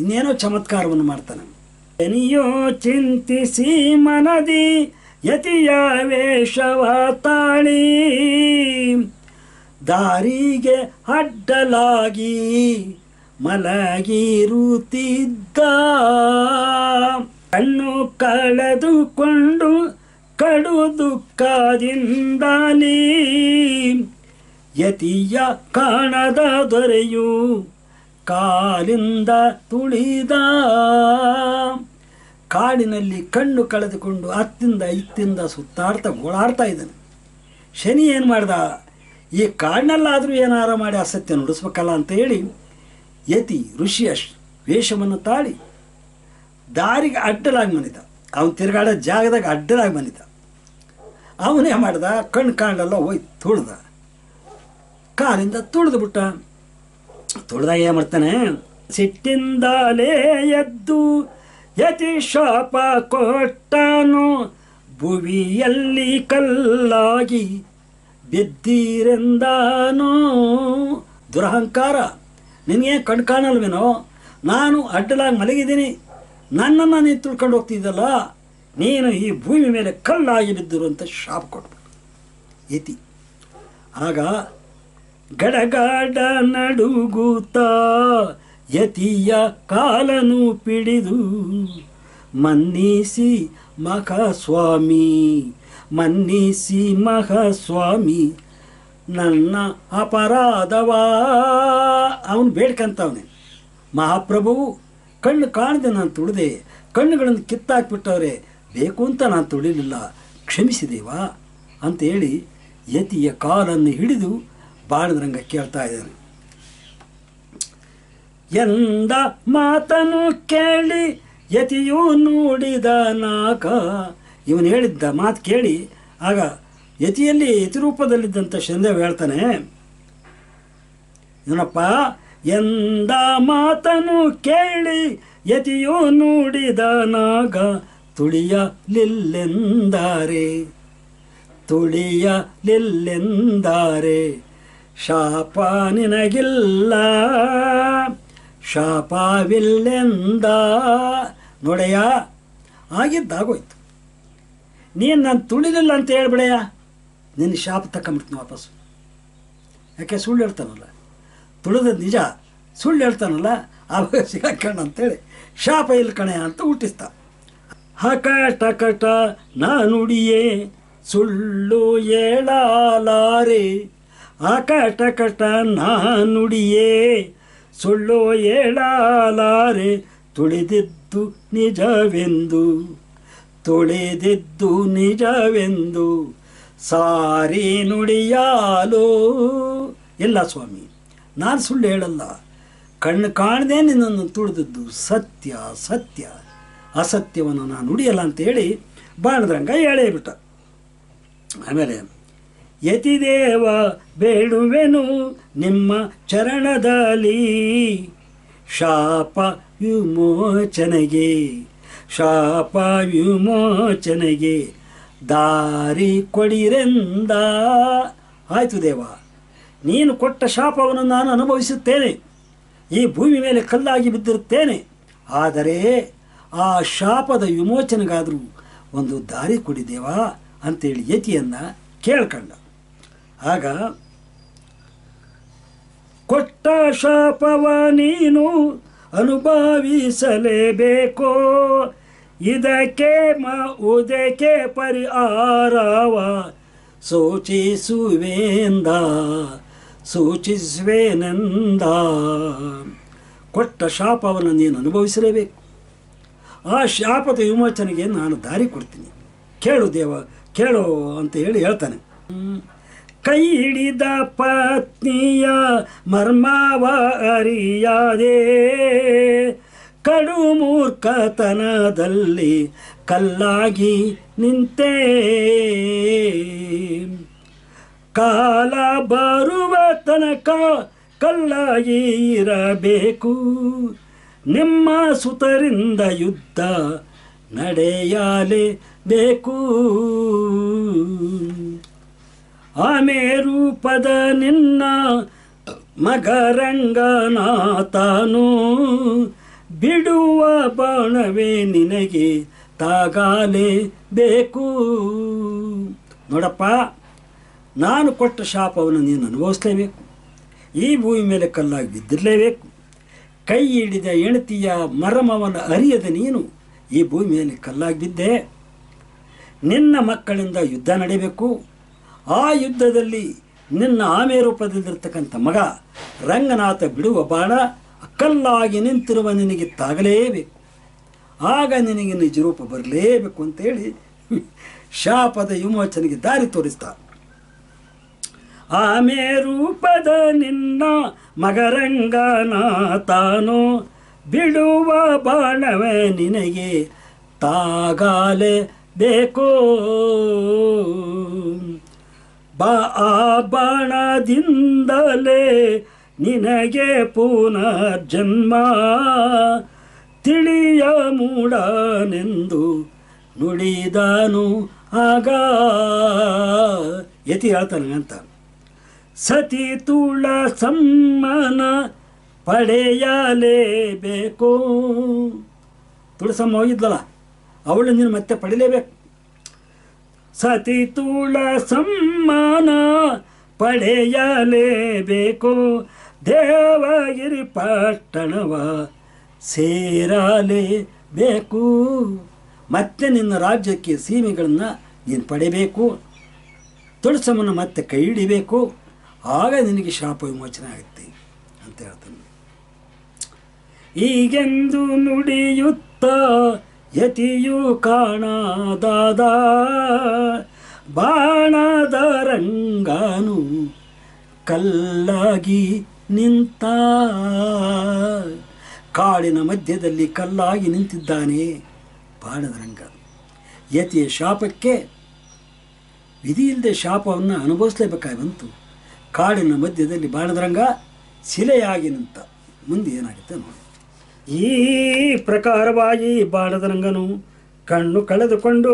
ಇನ್ನೇನೋ ಚಮತ್ಕಾರವನ್ನು ಮಾಡ್ತಾನೆ ಎನಿಯೋ ಚಿಂತಿಸಿ ಮನದಿ ಯತಿಯ ವೇಷವ ತಾಳಿ ದಾರಿಗೆ ಅಡ್ಡಲಾಗಿ ಮಲಗಿರುತ್ತಿದ್ದ ಕಣ್ಣು ಕಳೆದುಕೊಂಡು ಕಡು ದುಃಖದಿಂದಲೀ ಯತಿಯ ಕಾಣದ ದೊರೆಯು ಕಾಲಿಂದ ತುಳಿದ ಕಾಡಿನಲ್ಲಿ ಕಣ್ಣು ಕಳೆದುಕೊಂಡು ಅತ್ತಿಂದ ಇತ್ತಿಂದ ಸುತ್ತಾರ್ತ ಗೋಳಾಡ್ತಾ ಇದ್ದಾನೆ ಶನಿ ಏನು ಮಾಡ್ದ ಈ ಕಾಡಿನಲ್ಲಾದರೂ ಏನಾರ ಮಾಡಿ ಅಸತ್ಯ ನುಡಿಸ್ಬೇಕಲ್ಲ ಅಂತ ಹೇಳಿ ಯತಿ ಋಷಿಯ ವೇಷವನ್ನು ತಾಳಿ ದಾರಿಗೆ ಅಡ್ಡಲಾಗಿ ಬಂದಿದ್ದ ಅವನು ತಿರುಗಾಡೋ ಜಾಗದಾಗ ಅಡ್ಡಲಾಗಿ ಬಂದಿದ್ದ ಅವನೇ ಮಾಡ್ದ ಕಣ್ಣು ಕಾಣಲ್ಲ ಹೋಯ್ತು ತುಳ್ದ ಕಾಲಿಂದ ತುಳಿದು ಬಿಟ್ಟ ತೊಳೆದಾಗ ಏನು ಮಾಡ್ತಾನೆ ಸಿಟ್ಟಿಂದಲೇ ಎದ್ದು ಯತಿ ಶಾಪ ಕೊಟ್ಟನು ಭುವಿಯಲ್ಲಿ ಕಲ್ಲಾಗಿ ಬಿದ್ದಿರೆಂದಾನು ದುರಹಂಕಾರ ನಿನಗೆ ಕಣ್ ಕಾಣಲ್ವೇನೋ ನಾನು ಅಡ್ಡಲಾಗಿ ಮಲಗಿದ್ದೀನಿ ನನ್ನನ್ನು ನೀನು ತುಳ್ಕೊಂಡು ಹೋಗ್ತಿದ್ದಲ್ಲ ನೀನು ಈ ಭೂಮಿ ಮೇಲೆ ಕಲ್ಲಾಗಿ ಬಿದ್ದಿರುವಂಥ ಶಾಪ ಕೊಟ್ಟು ಇತಿ ಆಗ ಗಡಗಾಡ ನಡುಗೂತ ಯತಿಯ ಕಾಲನು ಪಿಡಿದು ಮನ್ನಿಸಿ ಮಹಾಸ್ವಾಮಿ ಮನ್ನಿಸಿ ಮಹಾಸ್ವಾಮಿ ನನ್ನ ಅಪರಾಧವ ಅವನು ಬೇಡ್ಕಂತವನೆ ಮಹಾಪ್ರಭು ಕಣ್ಣು ಕಾಣದೆ ನಾನು ತುಳಿದೆ ಕಣ್ಣುಗಳನ್ನು ಕಿತ್ತಾಕ್ಬಿಟ್ಟವ್ರೆ ಬೇಕು ಅಂತ ನಾನು ತುಳಿಲಿಲ್ಲ ಕ್ಷಮಿಸಿದೇವಾ ಅಂತೇಳಿ ಯತಿಯ ಕಾಲನ್ನು ಹಿಡಿದು ಬಾಣದ್ರಂಗ ಕೇಳ್ತಾ ಇದ್ದೇನೆ ಎಂದ ಮಾತನು ಕೇಳಿ ಯತಿಯು ನೋಡಿದ ನಾಕ ಇವನು ಹೇಳಿದ್ದ ಮಾತು ಕೇಳಿ ಆಗ ಯತಿಯಲ್ಲಿ ಯತಿರೂಪದಲ್ಲಿದ್ದಂಥ ಶಂದೇವ್ ಹೇಳ್ತಾನೆ ಏನಪ್ಪ ಎಂದ ಮಾತನು ಕೇಳಿ ಯತಿಯು ನೋಡಿದ ನಾಗ ತುಳಿಯ ಲಿಲ್ಲೆಂದಾರೆ ಶಾಪ ನಿನಗಿಲ್ಲ ಶಾಪವಿಲ್ಲೆಂದ ನೋಡೆಯ ಆಗಿದ್ದಾಗೋಯ್ತು ನೀನು ನಾನು ತುಳಿಲಿಲ್ಲ ಅಂತ ಹೇಳ್ಬಿಡೆಯ ನಿನ್ನ ಶಾಪ ತಕ್ಕಂಬಿಡ್ತೀನಿ ವಾಪಸ್ಸು ಯಾಕೆ ಸುಳ್ಳು ಹೇಳ್ತಾನಲ್ಲ ತುಳಿದ ನಿಜ ಸುಳ್ಳು ಹೇಳ್ತಾನಲ್ಲ ಆವಾಗ ಸಿಗಕ್ಕಣ ಅಂತೇಳಿ ಶಾಪ ಕಣೆ ಅಂತ ಹುಟ್ಟಿಸ್ತ ಹಕಟ ಕಟ ನಾನುಡಿಯೇ ಸುಳ್ಳು ಹೇಳಲಾರೆ ಕಟ ನಾನುಡಿಯೇ ಸುಳ್ಳು ಹೇಳಲಾರೆ ತುಳಿದಿದ್ದು ನಿಜವೆಂದು ತುಳಿದಿದ್ದು ನಿಜವೆಂದು ಸಾರಿ ನುಡಿಯಾಲೋ ಇಲ್ಲ ಸ್ವಾಮಿ ನಾನು ಸುಳ್ಳು ಹೇಳಲ್ಲ ಕಣ್ಣು ಕಾಣದೆ ನಿನ್ನನ್ನು ತುಳಿದದ್ದು ಸತ್ಯ ಸತ್ಯ ಅಸತ್ಯವನ್ನು ನಾನು ನುಡಿಯಲ್ಲ ಅಂತೇಳಿ ಬಾಣದ್ರಂಗ ಹೇಳೇ ಬಿಟ್ಟ ಆಮೇಲೆ ಯತಿದೇವ ಬೇಡುವೆನು ನಿಮ್ಮ ಚರಣದಲ್ಲಿ ಶಾಪ ವಿಮೋಚನೆಗೆ ಶಾಪ ವಿಮೋಚನೆಗೆ ದಾರಿ ಕೊಡಿರೆಂದ ಆಯಿತು ದೇವ ನೀನು ಕೊಟ್ಟ ಶಾಪವನ್ನು ನಾನು ಅನುಭವಿಸುತ್ತೇನೆ ಈ ಭೂಮಿ ಮೇಲೆ ಕಲ್ಲಾಗಿ ಬಿದ್ದಿರುತ್ತೇನೆ ಆದರೆ ಆ ಶಾಪದ ವಿಮೋಚನೆಗಾದರೂ ಒಂದು ದಾರಿ ಕೊಡಿದೇವಾ ಅಂತೇಳಿ ಯತಿಯನ್ನು ಕೇಳ್ಕಂಡ ಆಗ ಕೊಟ್ಟ ಶಾಪವ ನೀನು ಅನುಭವಿಸಲೇಬೇಕೋ ಇದಕ್ಕೆ ಉದಕ್ಕೆ ಪರಿಹಾರವ ಸೂಚಿಸುವೇಂದ ಸೂಚಿಸುವೇನೆಂದ ಕೊಟ್ಟ ಶಾಪವನ್ನು ನೀನು ಅನುಭವಿಸಲೇಬೇಕು ಆ ಶಾಪದ ವಿಮೋಚನೆಗೆ ನಾನು ದಾರಿ ಕೊಡ್ತೀನಿ ಕೇಳು ದೇವ ಕೇಳು ಅಂತ ಹೇಳಿ ಹೇಳ್ತಾನೆ ಕೈ ಹಿಡಿದ ಪತ್ನಿಯ ಮರ್ಮವ ಅರಿಯಾದೆ ಕಡು ಮೂರ್ಖತನದಲ್ಲಿ ಕಲ್ಲಾಗಿ ನಿಂತೆ ಕಾಲ ಬರುವ ತನಕ ಕಲ್ಲಾಗಿ ಇರಬೇಕು ನಿಮ್ಮ ಸುತರಿಂದ ಯುದ್ಧ ಬೇಕು. ಆಮೆ ರೂಪದ ನಿನ್ನ ಮಗರಂಗನಾಥನು ಬಿಡುವ ಬಾಣವೇ ನಿನಗೆ ತಾಗಾಲೆ ಬೇಕು ನೋಡಪ್ಪ ನಾನು ಕೊಟ್ಟ ಶಾಪವನ್ನು ನೀನು ಅನುಭವಿಸಲೇಬೇಕು ಈ ಭೂಮಿ ಮೇಲೆ ಕಲ್ಲಾಗಿ ಬಿದ್ದಿರಲೇಬೇಕು ಕೈ ಹಿಡಿದ ಹೆಣತಿಯ ಮರಮವನ್ನು ಅರಿಯದ ನೀನು ಈ ಮೇಲೆ ಕಲ್ಲಾಗಿ ಬಿದ್ದೆ ನಿನ್ನ ಮಕ್ಕಳಿಂದ ಯುದ್ಧ ನಡೀಬೇಕು ಆ ಯುದ್ಧದಲ್ಲಿ ನಿನ್ನ ಆಮೆ ರೂಪದಲ್ಲಿರ್ತಕ್ಕಂಥ ಮಗ ರಂಗನಾಥ ಬಿಡುವ ಬಾಣ ಅಕ್ಕಲ್ಲಾಗಿ ನಿಂತಿರುವ ನಿನಗೆ ತಾಗಲೇಬೇಕು ಆಗ ನಿನಗೆ ನಿಜ ರೂಪ ಬರಲೇಬೇಕು ಅಂತೇಳಿ ಶಾಪದ ವಿಮೋಚನೆಗೆ ದಾರಿ ತೋರಿಸ್ತಾ ಆಮೆ ರೂಪದ ನಿನ್ನ ಮಗರಂಗನಾಥಾನು ಬಿಡುವ ಬಾಣವೇ ನಿನಗೆ ತಾಗಾಲೆ ಬೇಕೋ ಬಾ ಬಾಣದಿಂದಲೇ ನಿನಗೆ ಪುನರ್ಜನ್ಮ ತಿಳಿಯ ಮೂಡನೆಂದು ನುಡಿದನು ಆಗ ಯತಿ ಹೇಳ್ತಾನಂತ ಸತಿ ತುಳ ಸಮ್ಮನ ಪಡೆಯಲೇಬೇಕು ತುಳಸಮ್ಮ ಹೋಗಿದ್ದಲ್ಲ ಅವಳು ನೀನು ಮತ್ತೆ ಪಡೆಯಲೇಬೇಕು ಸತಿ ತುಳ ಸಮ್ಮಾನ ಪಡೆಯಲೇಬೇಕು ದೇವಗಿರಿ ಪಟ್ಟಣವ ಸೇರಲೇಬೇಕು ಮತ್ತೆ ನಿನ್ನ ರಾಜ್ಯಕ್ಕೆ ಸೀಮೆಗಳನ್ನು ನೀನು ಪಡೆಯಬೇಕು ತುಳಸಮ್ಮನ ಮತ್ತೆ ಕೈ ಹಿಡಿಬೇಕು ಆಗ ನಿನಗೆ ಶಾಪ ವಿಮೋಚನೆ ಆಗುತ್ತೆ ಅಂತ ಹೇಳ್ತಾನೆ ಈಗೆಂದು ನುಡಿಯುತ್ತ ಯತಿಯು ಕಾಣದಾದ ಬಾಣದ ರಂಗನು ಕಲ್ಲಾಗಿ ನಿಂತ ಕಾಡಿನ ಮಧ್ಯದಲ್ಲಿ ಕಲ್ಲಾಗಿ ನಿಂತಿದ್ದಾನೆ ಬಾಣದ ರಂಗ ಯತಿಯ ಶಾಪಕ್ಕೆ ವಿಧಿಯಿಲ್ಲದೆ ಶಾಪವನ್ನು ಅನುಭವಿಸಲೇಬೇಕಾಗಿ ಬಂತು ಕಾಡಿನ ಮಧ್ಯದಲ್ಲಿ ಬಾಣದ ರಂಗ ಶಿಲೆಯಾಗಿ ನಿಂತ ಮುಂದೆ ಏನಾಗುತ್ತೆ ನೋಡಿ ಈ ಪ್ರಕಾರವಾಗಿ ರಂಗನು ಕಣ್ಣು ಕಳೆದುಕೊಂಡು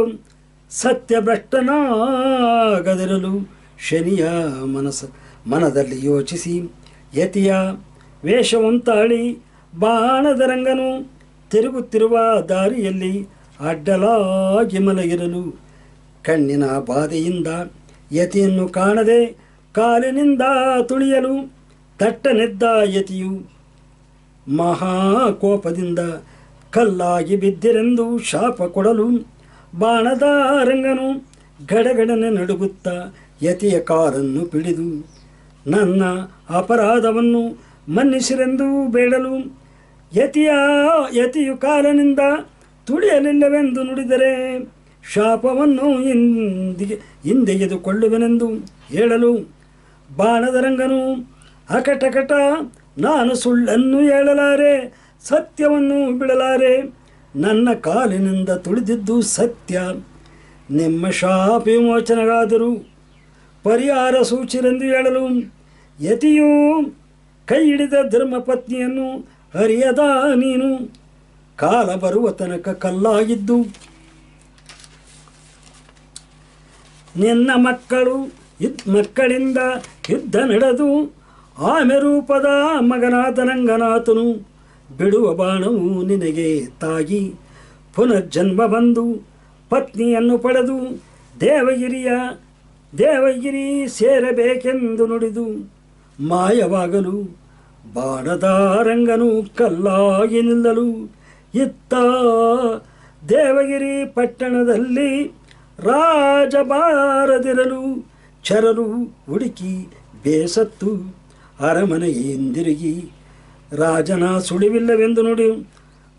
ಸತ್ಯಭ್ರಷ್ಟನಾಗದಿರಲು ಶನಿಯ ಮನಸ್ಸು ಮನದಲ್ಲಿ ಯೋಚಿಸಿ ಯತಿಯ ವೇಷವಂತಾಳಿ ಬಾಣದರಂಗನು ತಿರುಗುತ್ತಿರುವ ದಾರಿಯಲ್ಲಿ ಅಡ್ಡಲಾಗಿ ಮಲಗಿರಲು ಕಣ್ಣಿನ ಬಾಧೆಯಿಂದ ಯತಿಯನ್ನು ಕಾಣದೆ ಕಾಲಿನಿಂದ ತುಳಿಯಲು ತಟ್ಟನೆದ್ದ ಯತಿಯು ಮಹಾಕೋಪದಿಂದ ಕಲ್ಲಾಗಿ ಬಿದ್ದಿರೆಂದು ಶಾಪ ಕೊಡಲು ಬಾಣದ ರಂಗನು ಗಡಗಡನೆ ನಡುಗುತ್ತ ಯತಿಯ ಕಾರನ್ನು ಪಿಡಿದು ನನ್ನ ಅಪರಾಧವನ್ನು ಮನ್ನಿಸಿರೆಂದು ಬೇಡಲು ಯತಿಯ ಯತಿಯು ಕಾಲನಿಂದ ತುಳಿಯಲಿಲ್ಲವೆಂದು ನುಡಿದರೆ ಶಾಪವನ್ನು ಹಿಂದಿಗೆ ಹಿಂದೆಗೆದುಕೊಳ್ಳುವೆನೆಂದು ಹೇಳಲು ಬಾಣದ ರಂಗನು ಅಕಟಕಟ ನಾನು ಸುಳ್ಳನ್ನು ಹೇಳಲಾರೆ ಸತ್ಯವನ್ನು ಬಿಡಲಾರೆ ನನ್ನ ಕಾಲಿನಿಂದ ತುಳಿದಿದ್ದು ಸತ್ಯ ನಿಮ್ಮ ಶಾಪ ವಿಮೋಚನೆಗಾದರೂ ಪರಿಹಾರ ಸೂಚಿರೆಂದು ಹೇಳಲು ಯತಿಯೂ ಕೈ ಹಿಡಿದ ಧರ್ಮಪತ್ನಿಯನ್ನು ಹರಿಯದ ನೀನು ಕಾಲ ಬರುವ ತನಕ ಕಲ್ಲಾಗಿದ್ದು ನಿನ್ನ ಮಕ್ಕಳು ಇದ್ ಮಕ್ಕಳಿಂದ ಯುದ್ಧ ನಡೆದು ಆಮೆ ರೂಪದ ರಂಗನಾಥನು ಬಿಡುವ ಬಾಣವು ನಿನಗೆ ತಾಗಿ ಪುನರ್ಜನ್ಮ ಬಂದು ಪತ್ನಿಯನ್ನು ಪಡೆದು ದೇವಗಿರಿಯ ದೇವಗಿರಿ ಸೇರಬೇಕೆಂದು ನುಡಿದು ಮಾಯವಾಗಲು ಬಾಣದ ರಂಗನು ಕಲ್ಲಾಗಿ ನಿಲ್ಲಲು ಇತ್ತ ದೇವಗಿರಿ ಪಟ್ಟಣದಲ್ಲಿ ರಾಜಬಾರದಿರಲು ಚರರು ಹುಡುಕಿ ಬೇಸತ್ತು ಅರಮನೆ ಹಿಂದಿರುಗಿ ರಾಜನ ಸುಳಿವಿಲ್ಲವೆಂದು ನೋಡಿ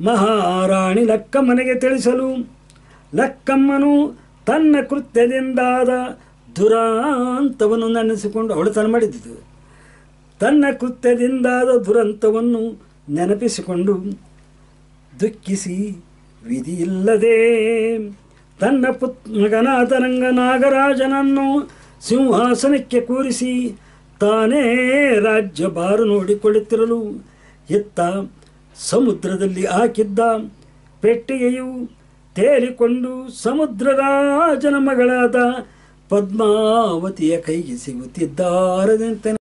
ಮಹಾರಾಣಿ ಲಕ್ಕಮ್ಮನಿಗೆ ತಿಳಿಸಲು ಲಕ್ಕಮ್ಮನು ತನ್ನ ಕೃತ್ಯದಿಂದಾದ ದುರಾಂತವನ್ನು ನೆನೆಸಿಕೊಂಡು ಅವಳು ತನ್ನ ತನ್ನ ಕೃತ್ಯದಿಂದಾದ ದುರಂತವನ್ನು ನೆನಪಿಸಿಕೊಂಡು ದುಃಖಿಸಿ ವಿಧಿಯಿಲ್ಲದೆ ತನ್ನ ಪುತ್ ಮಗನಾಥರಂಗ ನಾಗರಾಜನನ್ನು ಸಿಂಹಾಸನಕ್ಕೆ ಕೂರಿಸಿ ತಾನೇ ರಾಜ್ಯ ಬಾರು ನೋಡಿಕೊಳ್ಳುತ್ತಿರಲು ಎತ್ತ ಸಮುದ್ರದಲ್ಲಿ ಹಾಕಿದ್ದ ಪೆಟ್ಟಿಗೆಯು ತೇಲಿಕೊಂಡು ಸಮುದ್ರ ರಾಜನ ಮಗಳಾದ ಪದ್ಮಾವತಿಯ ಕೈಗೆ ಸಿಗುತ್ತಿದ್ದಾರದಂತೆ